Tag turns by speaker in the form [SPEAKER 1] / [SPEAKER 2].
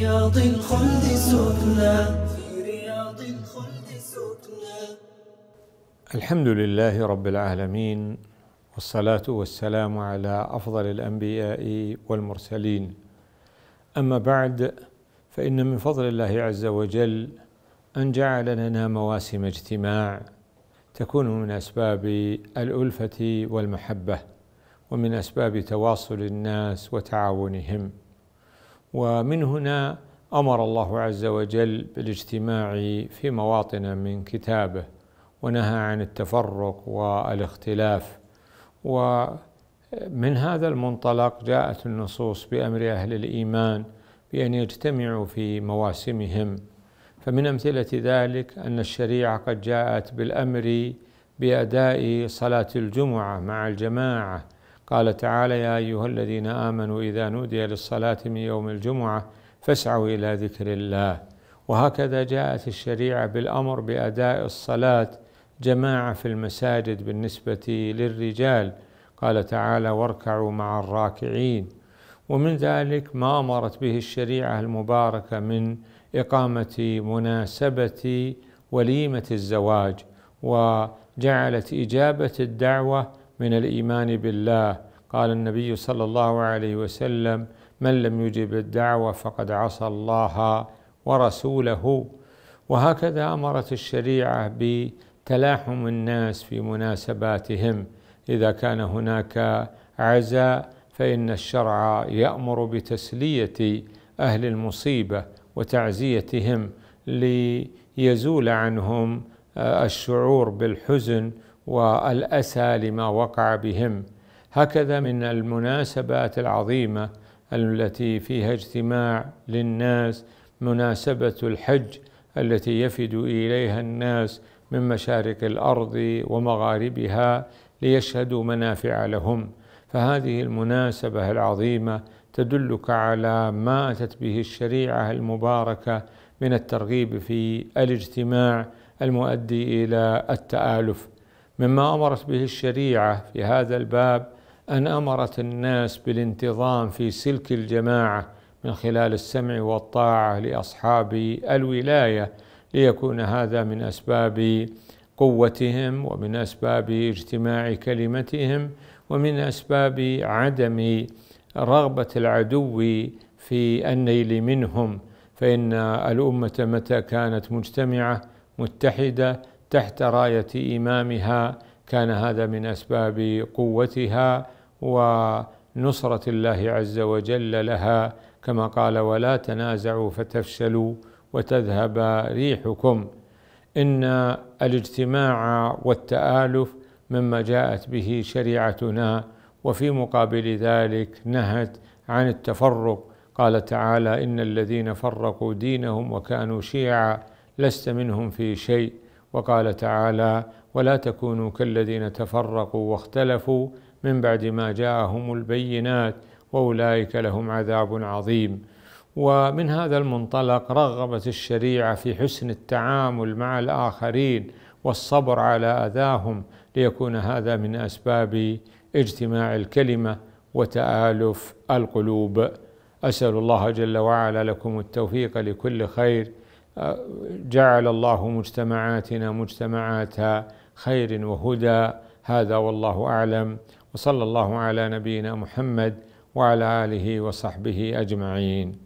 [SPEAKER 1] رياض الخلد سكنا في رياض الخلد الحمد لله رب العالمين والصلاة والسلام على أفضل الأنبياء والمرسلين أما بعد فإن من فضل الله عز وجل أن جعل لنا مواسم اجتماع تكون من أسباب الألفة والمحبة ومن أسباب تواصل الناس وتعاونهم ومن هنا امر الله عز وجل بالاجتماع في مواطن من كتابه ونهى عن التفرق والاختلاف ومن هذا المنطلق جاءت النصوص بامر اهل الايمان بان يجتمعوا في مواسمهم فمن امثله ذلك ان الشريعه قد جاءت بالامر باداء صلاه الجمعه مع الجماعه قال تعالى يا أيها الذين آمنوا إذا نودي للصلاة من يوم الجمعة فاسعوا إلى ذكر الله وهكذا جاءت الشريعة بالأمر بأداء الصلاة جماعة في المساجد بالنسبة للرجال قال تعالى واركعوا مع الراكعين ومن ذلك ما أمرت به الشريعة المباركة من إقامة مناسبة وليمة الزواج وجعلت إجابة الدعوة من الايمان بالله قال النبي صلى الله عليه وسلم من لم يجب الدعوه فقد عصى الله ورسوله وهكذا امرت الشريعه بتلاحم الناس في مناسباتهم اذا كان هناك عزاء فان الشرع يامر بتسليه اهل المصيبه وتعزيتهم ليزول عنهم الشعور بالحزن والاسى لما وقع بهم هكذا من المناسبات العظيمه التي فيها اجتماع للناس مناسبه الحج التي يفد اليها الناس من مشارق الارض ومغاربها ليشهدوا منافع لهم فهذه المناسبه العظيمه تدلك على ما اتت به الشريعه المباركه من الترغيب في الاجتماع المؤدي الى التالف مما امرت به الشريعه في هذا الباب ان امرت الناس بالانتظام في سلك الجماعه من خلال السمع والطاعه لاصحاب الولايه ليكون هذا من اسباب قوتهم ومن اسباب اجتماع كلمتهم ومن اسباب عدم رغبه العدو في النيل منهم فان الامه متى كانت مجتمعه متحده تحت رايه امامها كان هذا من اسباب قوتها ونصره الله عز وجل لها كما قال ولا تنازعوا فتفشلوا وتذهب ريحكم ان الاجتماع والتالف مما جاءت به شريعتنا وفي مقابل ذلك نهت عن التفرق قال تعالى ان الذين فرقوا دينهم وكانوا شيعا لست منهم في شيء وقال تعالى ولا تكونوا كالذين تفرقوا واختلفوا من بعد ما جاءهم البينات واولئك لهم عذاب عظيم ومن هذا المنطلق رغبت الشريعه في حسن التعامل مع الاخرين والصبر على اذاهم ليكون هذا من اسباب اجتماع الكلمه وتالف القلوب اسال الله جل وعلا لكم التوفيق لكل خير جعل الله مجتمعاتنا مجتمعات خير وهدى هذا والله اعلم وصلى الله على نبينا محمد وعلى اله وصحبه اجمعين